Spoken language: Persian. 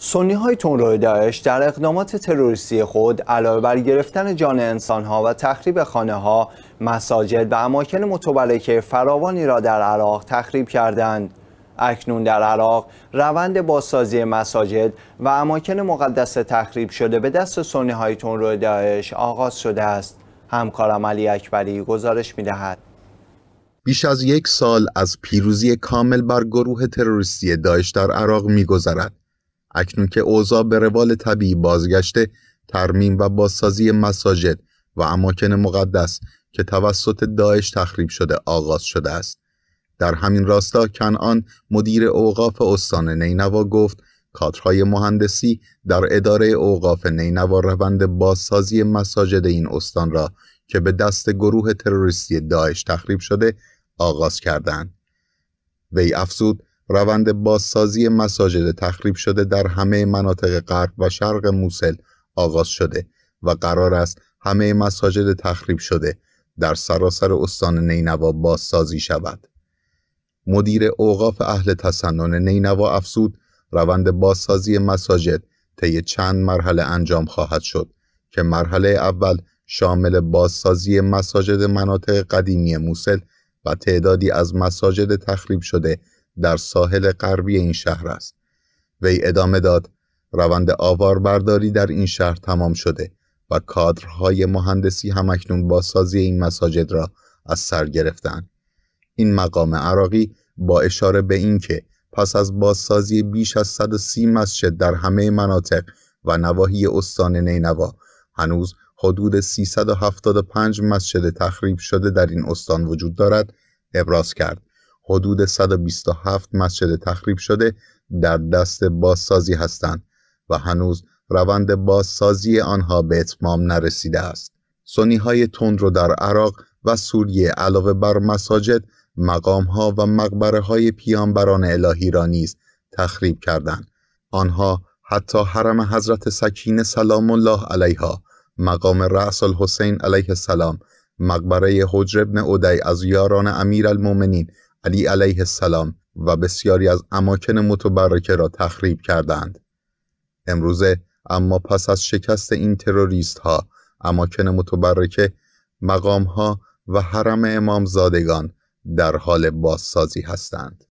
سنی های روی داعش در اقدامات تروریستی خود علاوه بر گرفتن جان انسان ها و تخریب خانه ها، مساجد و اماکن متبرکه فراوانی را در عراق تخریب کردند. اکنون در عراق روند بازسازی مساجد و اماکن مقدس تخریب شده به دست سنی های روی داعش آغاز شده است. همکارم علی اکبری گزارش می دهد. بیش از یک سال از پیروزی کامل بر گروه تروریستی داعش در عراق گذرد اکنون که اوضاع به روال طبیعی بازگشته ترمیم و بازسازی مساجد و اماکن مقدس که توسط داعش تخریب شده آغاز شده است در همین راستا کنعان مدیر اوقاف استان نینوا گفت کادرهای مهندسی در اداره اوقاف نینوا روند بازسازی مساجد این استان را که به دست گروه تروریستی داعش تخریب شده آغاز کردند. وی افزود روند بازسازی مساجد تخریب شده در همه مناطق غرب و شرق موسل آغاز شده و قرار است همه مساجد تخریب شده در سراسر استان نینوا بازسازی شود. مدیر اوقاف اهل تسنن نینوا افسود روند بازسازی مساجد طی چند مرحله انجام خواهد شد که مرحله اول شامل بازسازی مساجد مناطق قدیمی موسل و تعدادی از مساجد تخریب شده در ساحل غربی این شهر است وی ادامه داد روند آوار برداری در این شهر تمام شده و کادرهای مهندسی همکنون با سازی این مساجد را از سر گرفتند این مقام عراقی با اشاره به اینکه پس از بازسازی بیش از 130 مسجد در همه مناطق و نواحی استان نینوا هنوز حدود 375 مسجد تخریب شده در این استان وجود دارد ابراز کرد حدود 127 مسجد تخریب شده در دست بازسازی هستند و هنوز روند بازسازی آنها به اتمام نرسیده است. سنی های تند رو در عراق و سوریه علاوه بر مساجد، مقام ها و مقبره های پیامبران الهی را نیز تخریب کردند. آنها حتی حرم حضرت سکینه سلام الله علیها، مقام رأس الحسین علیه السلام، مقبره حجر ابن از یاران امیر علی علیه السلام و بسیاری از اماکن متبرکه را تخریب کردند. امروزه اما پس از شکست این تروریست ها اماکن متبرکه مقام ها و حرم زادگان در حال بازسازی هستند.